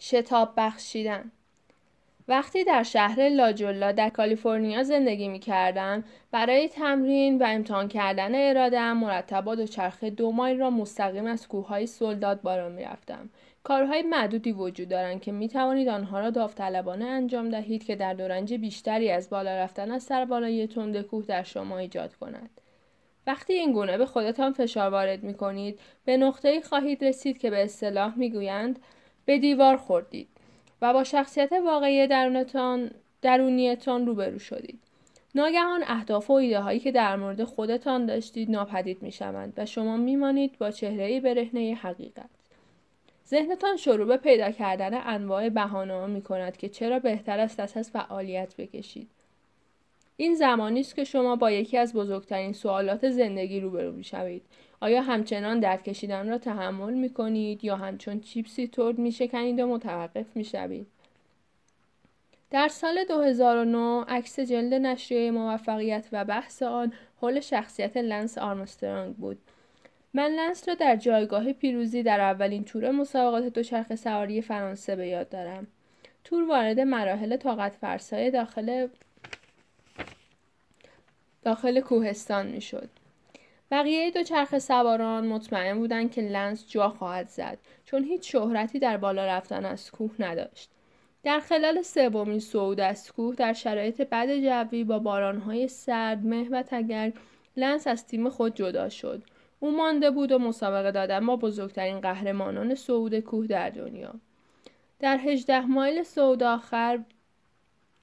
شتاب بخشیدن وقتی در شهر لاجولا در کالیفرنیا زندگی می کردم برای تمرین و امتحان کردن هم و چرخه دو مایل را مستقیم از کوههای سلداد بالا می رفتم. کارهای معدودی وجود دارند که می توانید آنها را داوطلبانه انجام دهید که در دورنج بیشتری از بالا رفتن از سر بالای تند کوه در شما ایجاد کند. وقتی این گونه به خودتان فشار وارد می کنید به ای خواهید رسید که به اصطلاح می گویند به دیوار خوردید و با شخصیت واقعی درونتان درونیتان روبرو شدید ناگهان اهداف و ایده هایی که در مورد خودتان داشتید ناپدید می شوند و شما میمانید با چهره ای برهنه حقیقت ذهنتان شروع به پیدا کردن انواع بهانه می کند که چرا بهتر است دست از فعالیت بکشید این زمانی است که شما با یکی از بزرگترین سوالات زندگی روبرو می شوید آیا همچنان درد کشیدن را تحمل می کنید یا همچون چیپسی ترد می شکنید و متوقف می شوید؟ در سال 2009 عکس جلد نشریه موفقیت و بحث آن حل شخصیت لنس آرمسترانگ بود. من لنس را در جایگاه پیروزی در اولین تور مسابقات دوچرخه سواری فرانسه به یاد دارم. تور وارد مراحل طاقت فرسای داخل داخل کوهستان میشد. بقیه دو چرخ سواران مطمئن بودند که لنس جا خواهد زد چون هیچ شهرتی در بالا رفتن از کوه نداشت در خلال سومین صعود از کوه در شرایط بد جوی با بارانهای سرد مه و تگر لنس از تیم خود جدا شد او مانده بود و مسابقه دادن با بزرگترین قهرمانان صعود کوه در دنیا در هجده مایل صعود آخر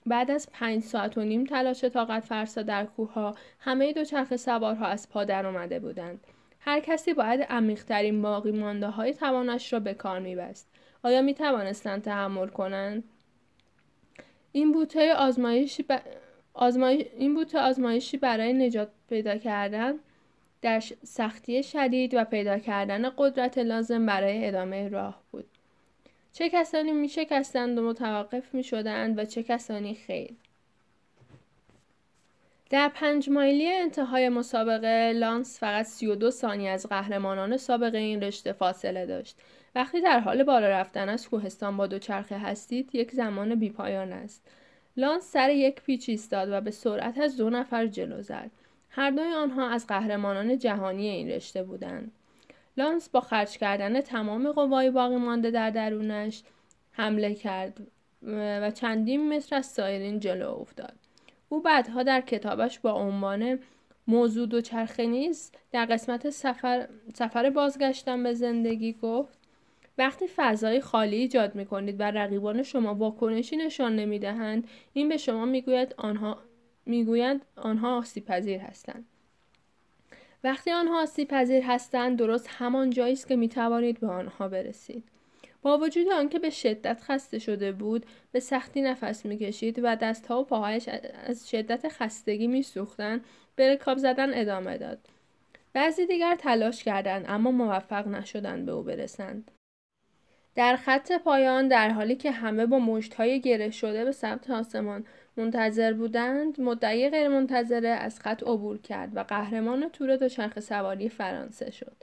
بعد از پنج ساعت و نیم تلاش طاقت فرسا در کوهها همه دوچرخه سوارها از پا در آمده بودند هر کسی باید عمیقترین باقی مانده های توانش را به کار میبست آیا می توانستند تحمل کنند این بوته آزمایشی, ب... این بوته آزمایشی برای نجات پیدا کردن در سختی شدید و پیدا کردن قدرت لازم برای ادامه راه بود چه کسانی می شکستند و متوقف می شدند و چه کسانی خیر در پنج مایلی انتهای مسابقه لانس فقط 32 ثانیه از قهرمانان سابقه این رشته فاصله داشت وقتی در حال بالا رفتن از کوهستان با دوچرخه هستید یک زمان بیپایان است لانس سر یک پیچ ایستاد و به سرعت از دو نفر جلو زد هر دوی آنها از قهرمانان جهانی این رشته بودند لانس با خرج کردن تمام قوای باقی مانده در درونش حمله کرد و چندین متر از سایرین جلو افتاد او بعدها در کتابش با عنوان موضوع دوچرخه نیست در قسمت سفر, سفر بازگشتن به زندگی گفت وقتی فضای خالی ایجاد می کنید و رقیبان شما واکنشی نشان نمیدهند این به شما میگوید آنها میگویند آنها آسیب پذیر هستند وقتی آنها آسیب پذیر هستند درست همان جایی است که می توانید به آنها برسید با وجود آنکه به شدت خسته شده بود به سختی نفس کشید و دستها و پاهایش از شدت خستگی میسوختند به رکاب زدن ادامه داد بعضی دیگر تلاش کردند اما موفق نشدند به او برسند در خط پایان در حالی که همه با های گره شده به سمت آسمان منتظر بودند مدعی غیرمنتظره از خط عبور کرد و قهرمان تور چرخ سواری فرانسه شد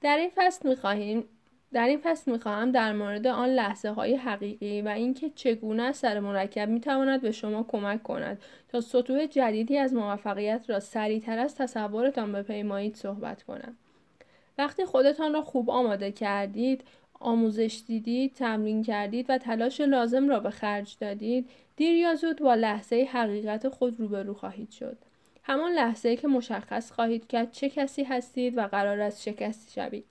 در این فصل میخواهیم در این فصل میخواهم در مورد آن لحظه های حقیقی و اینکه چگونه سر مرکب میتواند به شما کمک کند تا سطوح جدیدی از موفقیت را سریعتر از تصورتان بپیمایید صحبت کنم وقتی خودتان را خوب آماده کردید آموزش دیدید تمرین کردید و تلاش لازم را به خرج دادید دیر یا زود با لحظه حقیقت خود روبرو خواهید شد همان لحظه که مشخص خواهید کرد چه کسی هستید و قرار است چه کسی شوید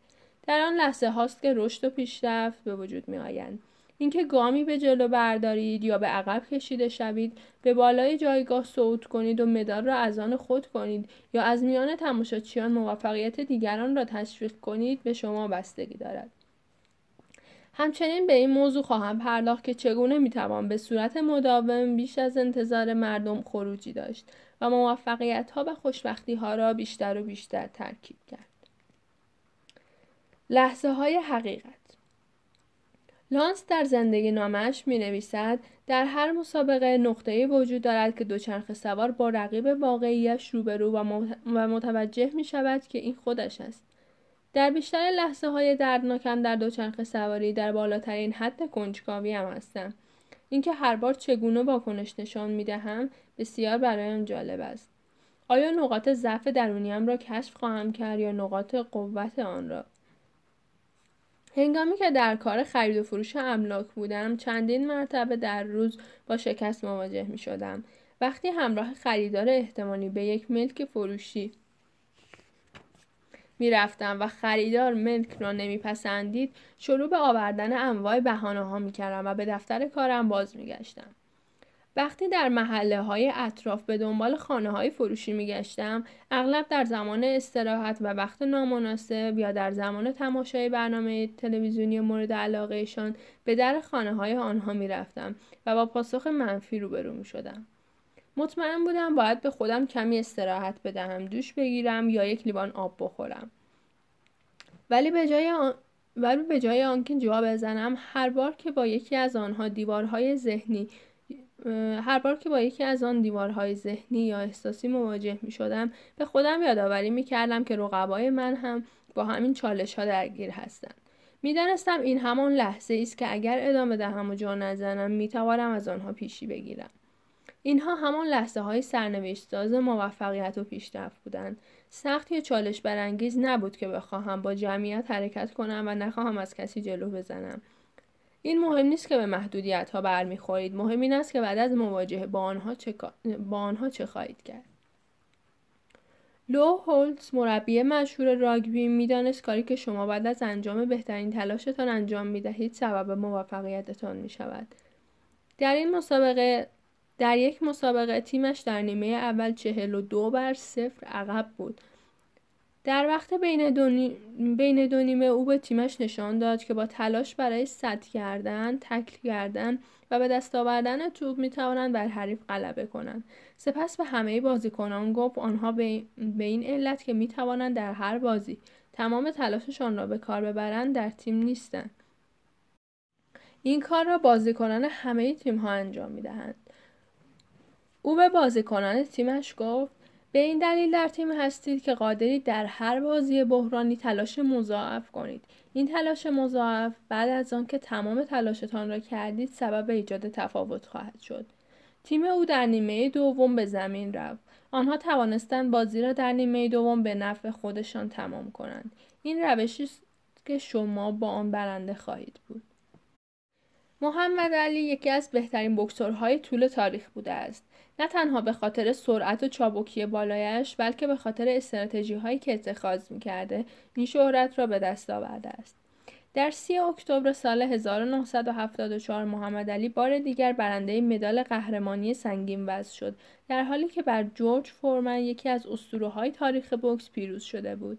در آن لحظه هاست که رشد و پیشرفت به وجود می آیند اینکه گامی به جلو بردارید یا به عقب کشیده شوید به بالای جایگاه صعود کنید و مدار را از آن خود کنید یا از میان تماشاچیان موفقیت دیگران را تشویق کنید به شما بستگی دارد همچنین به این موضوع خواهم پرداخت که چگونه میتوان به صورت مداوم بیش از انتظار مردم خروجی داشت و موفقیت ها و خوشبختی ها را بیشتر و بیشتر ترکیب کرد. لحظه های حقیقت لانس در زندگی نامش می نویسد در هر مسابقه ای وجود دارد که دوچرخه سوار با رقیب واقعیش روبرو و متوجه می شود که این خودش است. در بیشتر لحظه های دردناکم در دوچرخه سواری در بالاترین حد هم هستم اینکه هر بار چگونه واکنش نشان می دهم بسیار برایم جالب است آیا نقاط ضعف درونیم را کشف خواهم کرد یا نقاط قوت آن را هنگامی که در کار خرید و فروش املاک بودم چندین مرتبه در روز با شکست مواجه می شدم وقتی همراه خریدار احتمالی به یک ملک فروشی میرفتم و خریدار ملک را نمیپسندید شروع به آوردن انواع بهانه ها میکردم و به دفتر کارم باز میگشتم وقتی در محله های اطراف به دنبال خانه های فروشی میگشتم اغلب در زمان استراحت و وقت نامناسب یا در زمان تماشای برنامه تلویزیونی مورد علاقهشان به در خانه های آنها میرفتم و با پاسخ منفی روبرو میشدم مطمئن بودم باید به خودم کمی استراحت بدهم دوش بگیرم یا یک لیوان آب بخورم ولی به جای آن ولی به جای آنکه جا بزنم هر بار که با یکی از آنها دیوارهای ذهنی هر بار که با یکی از آن دیوارهای ذهنی یا احساسی مواجه می شدم به خودم یادآوری می کردم که رقبای من هم با همین چالش ها درگیر هستند. میدانستم این همان لحظه است که اگر ادامه دهم و جا نزنم می توانم از آنها پیشی بگیرم. اینها همان لحظه های سرنوشت ساز موفقیت و پیشرفت بودند سخت یا چالش برانگیز نبود که بخواهم با جمعیت حرکت کنم و نخواهم از کسی جلو بزنم این مهم نیست که به محدودیت ها برمیخورید مهم این است که بعد از مواجهه با آنها چه, با آنها چه خواهید کرد لو هولتز مربی مشهور راگبی میدانست کاری که شما بعد از انجام بهترین تلاشتان انجام میدهید سبب موفقیتتان میشود در این مسابقه در یک مسابقه تیمش در نیمه اول دو بر صفر عقب بود در وقت بین دو, بین دو نیمه او به تیمش نشان داد که با تلاش برای سد کردن، تکل کردن و به دست آوردن توپ می توانند بر حریف غلبه کنند. سپس به همه بازیکنان گفت آنها به... به این علت که می توانند در هر بازی تمام تلاششان را به کار ببرند در تیم نیستند. این کار را بازیکنان همه تیم ها انجام می دهند. او به بازیکنان تیمش گفت به این دلیل در تیم هستید که قادرید در هر بازی بحرانی تلاش مضاعف کنید این تلاش مضاعف بعد از آن که تمام تلاشتان را کردید سبب ایجاد تفاوت خواهد شد تیم او در نیمه دوم به زمین رفت آنها توانستند بازی را در نیمه دوم به نفع خودشان تمام کنند این روشی است که شما با آن برنده خواهید بود محمد علی یکی از بهترین بکسورهای طول تاریخ بوده است. نه تنها به خاطر سرعت و چابکی بالایش بلکه به خاطر استراتژی هایی که اتخاذ میکرده این شهرت را به دست آورده است. در 3 اکتبر سال 1974 محمد علی بار دیگر برنده مدال قهرمانی سنگین وزن شد در حالی که بر جورج فورمن یکی از اسطوره های تاریخ بکس پیروز شده بود.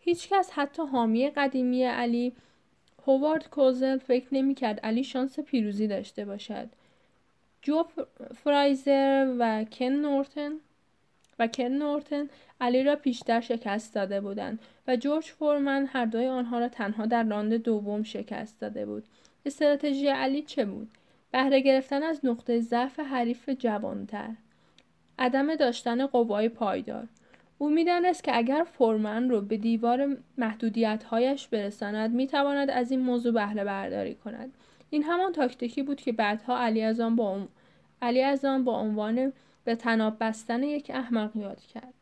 هیچکس حتی حامی قدیمی علی هوارد کوزل فکر کرد علی شانس پیروزی داشته باشد جو فرایزر و کن نورتن و کن نورتن علی را پیشتر شکست داده بودند و جورج فورمن هر دوی آنها را تنها در راند دوم شکست داده بود استراتژی علی چه بود بهره گرفتن از نقطه ضعف حریف جوانتر عدم داشتن قوای پایدار او میدانست که اگر فورمن رو به دیوار محدودیتهایش برساند میتواند از این موضوع بهره برداری کند این همان تاکتیکی بود که بعدها علی از آن با, علی آن با عنوان به تناب بستن یک احمق یاد کرد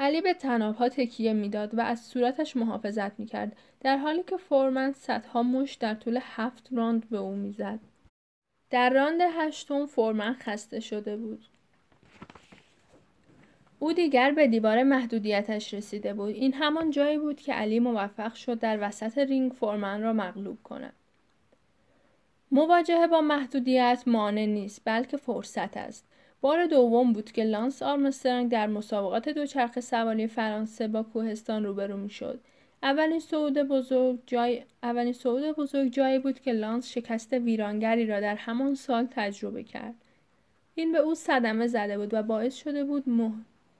علی به تنابها تکیه میداد و از صورتش محافظت میکرد در حالی که فورمن صدها مش در طول هفت راند به او میزد در راند هشتم فورمن خسته شده بود او دیگر به دیوار محدودیتش رسیده بود این همان جایی بود که علی موفق شد در وسط رینگ فورمن را مغلوب کند مواجهه با محدودیت مانع نیست بلکه فرصت است بار دوم بود که لانس آرمسترانگ در مسابقات دوچرخه سواری فرانسه با کوهستان روبرو میشد اولین صعود بزرگ جای اولین صعود بزرگ جایی بود که لانس شکست ویرانگری را در همان سال تجربه کرد این به او صدمه زده بود و باعث شده بود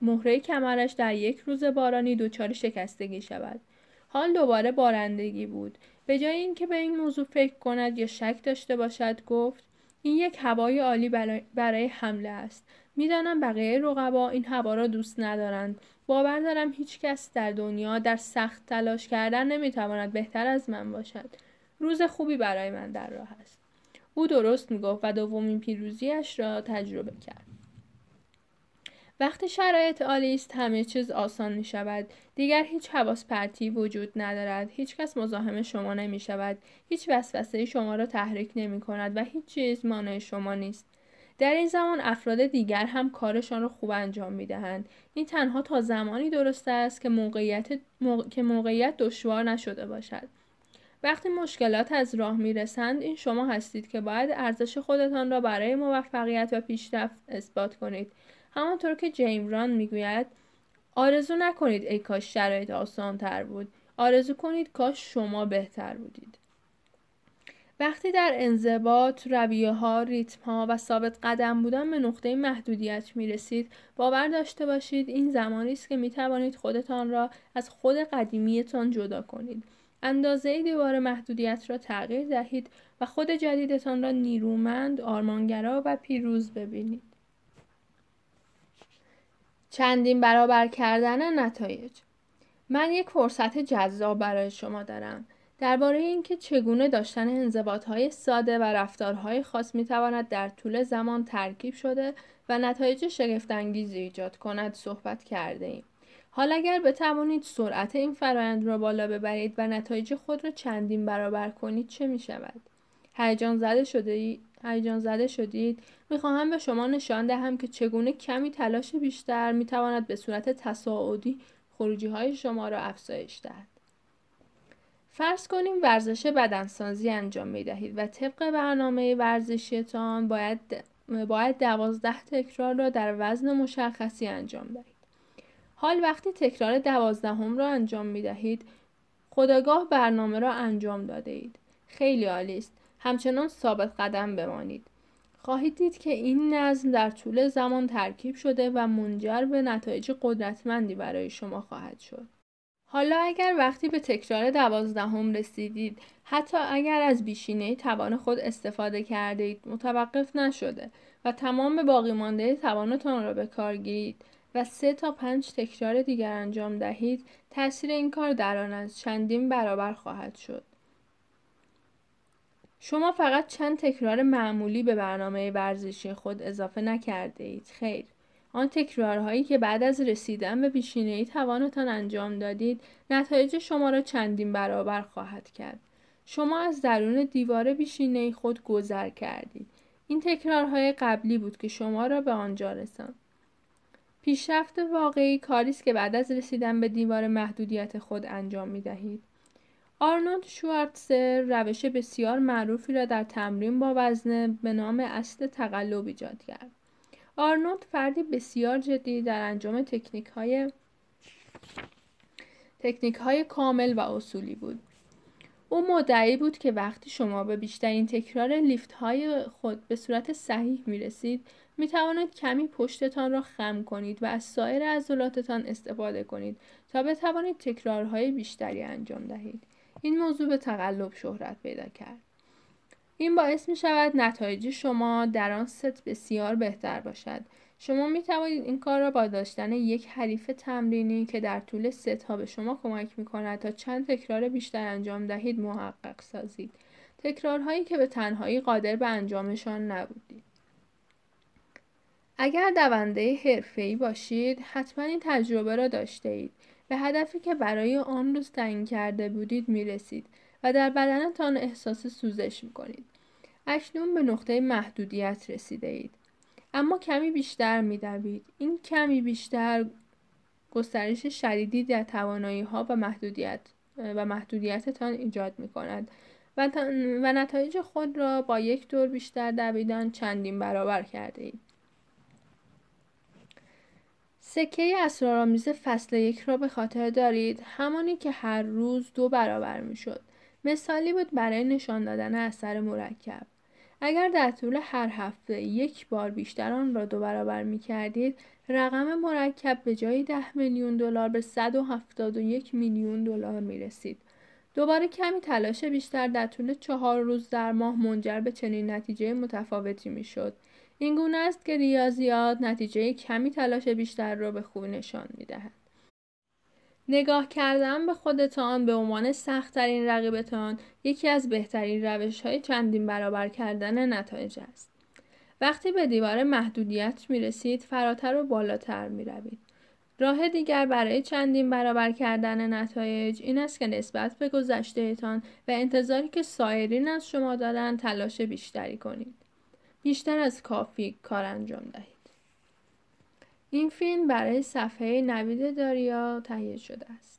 مهره کمرش در یک روز بارانی دچار شکستگی شود حال دوباره بارندگی بود به جای اینکه به این موضوع فکر کند یا شک داشته باشد گفت این یک هوای عالی برای حمله است میدانم بقیه رقبا این هوا را دوست ندارند باور دارم هیچ کس در دنیا در سخت تلاش کردن نمیتواند بهتر از من باشد روز خوبی برای من در راه است او درست میگفت و دومین پیروزیش را تجربه کرد وقتی شرایط عالی است همه چیز آسان می شود دیگر هیچ حواس پرتی وجود ندارد هیچ کس مزاحم شما نمی شود هیچ وسوسه شما را تحریک نمی کند و هیچ چیز مانع شما نیست در این زمان افراد دیگر هم کارشان را خوب انجام می دهند. این تنها تا زمانی درست است که موقعیت, که موقعیت دشوار نشده باشد. وقتی مشکلات از راه می رسند این شما هستید که باید ارزش خودتان را برای موفقیت و پیشرفت اثبات کنید همانطور که جیم ران میگوید آرزو نکنید ای کاش شرایط آسان تر بود آرزو کنید کاش شما بهتر بودید وقتی در انضباط رویه ها ریتم ها و ثابت قدم بودن به نقطه محدودیت می رسید باور داشته باشید این زمانی است که می توانید خودتان را از خود قدیمیتان جدا کنید اندازه دیوار محدودیت را تغییر دهید و خود جدیدتان را نیرومند آرمانگرا و پیروز ببینید چندین برابر کردن نتایج من یک فرصت جذاب برای شما دارم درباره اینکه چگونه داشتن های ساده و رفتارهای خاص میتواند در طول زمان ترکیب شده و نتایج انگیزی ایجاد کند صحبت کرده ایم. حال اگر بتوانید سرعت این فرایند را بالا ببرید و نتایج خود را چندین برابر کنید چه می شود؟ هیجان زده شده هیجان زده شدید میخواهم به شما نشان دهم که چگونه کمی تلاش بیشتر میتواند به صورت تصاعدی خروجی های شما را افزایش دهد فرض کنیم ورزش بدنسازی انجام می دهید و طبق برنامه ورزشیتان باید باید دوازده تکرار را در وزن مشخصی انجام دهید. حال وقتی تکرار دوازدهم را انجام می دهید خداگاه برنامه را انجام داده اید. خیلی عالی است. همچنان ثابت قدم بمانید خواهید دید که این نظم در طول زمان ترکیب شده و منجر به نتایج قدرتمندی برای شما خواهد شد حالا اگر وقتی به تکرار دوازدهم رسیدید حتی اگر از بیشینه توان خود استفاده کرده اید متوقف نشده و تمام باقی مانده توانتان را به کار گیرید و سه تا پنج تکرار دیگر انجام دهید تاثیر این کار در آن از چندین برابر خواهد شد شما فقط چند تکرار معمولی به برنامه ورزشی خود اضافه نکرده اید. خیر. آن تکرارهایی که بعد از رسیدن به پیشینه ای توانتان انجام دادید نتایج شما را چندین برابر خواهد کرد. شما از درون دیوار پیشینه ای خود گذر کردید. این تکرارهای قبلی بود که شما را به آنجا رساند. پیشرفت واقعی کاری است که بعد از رسیدن به دیوار محدودیت خود انجام می دهید. آرنولد شوارتسر روش بسیار معروفی را در تمرین با وزنه به نام اصل تقلب ایجاد کرد. آرنولد فردی بسیار جدی در انجام تکنیک های تکنیک های کامل و اصولی بود. او مدعی بود که وقتی شما به بیشترین تکرار لیفت های خود به صورت صحیح می رسید می توانید کمی پشتتان را خم کنید و از سایر عضلاتتان استفاده کنید تا بتوانید تکرارهای بیشتری انجام دهید. این موضوع به تقلب شهرت پیدا کرد این باعث می شود نتایج شما در آن ست بسیار بهتر باشد شما می توانید این کار را با داشتن یک حریف تمرینی که در طول ست ها به شما کمک می کند تا چند تکرار بیشتر انجام دهید محقق سازید تکرارهایی که به تنهایی قادر به انجامشان نبودید اگر دونده حرفه‌ای باشید حتما این تجربه را داشته اید به هدفی که برای آن روز تعیین کرده بودید می رسید و در بدنتان احساس سوزش می کنید. اکنون به نقطه محدودیت رسیده اید. اما کمی بیشتر می این کمی بیشتر گسترش شدیدی در توانایی ها و محدودیت و محدودیتتان ایجاد می کند و, و نتایج خود را با یک دور بیشتر دویدن چندین برابر کرده اید. سکه اسرارآمیز فصل یک را به خاطر دارید همانی که هر روز دو برابر میشد مثالی بود برای نشان دادن اثر مرکب اگر در طول هر هفته یک بار بیشتر آن را دو برابر می کردید رقم مرکب به جای 10 میلیون دلار به 171 میلیون دلار می رسید. دوباره کمی تلاش بیشتر در طول چهار روز در ماه منجر به چنین نتیجه متفاوتی می شد. این گونه است که ریاضیات نتیجه کمی تلاش بیشتر را به خوبی نشان می دهد. نگاه کردن به خودتان به عنوان سختترین رقیبتان یکی از بهترین روش های چندین برابر کردن نتایج است. وقتی به دیوار محدودیت می رسید فراتر و بالاتر می روید. راه دیگر برای چندین برابر کردن نتایج این است که نسبت به گذشتهتان و انتظاری که سایرین از شما دادن تلاش بیشتری کنید. بیشتر از کافی کار انجام دهید. این فیلم برای صفحه نوید داریا تهیه شده است.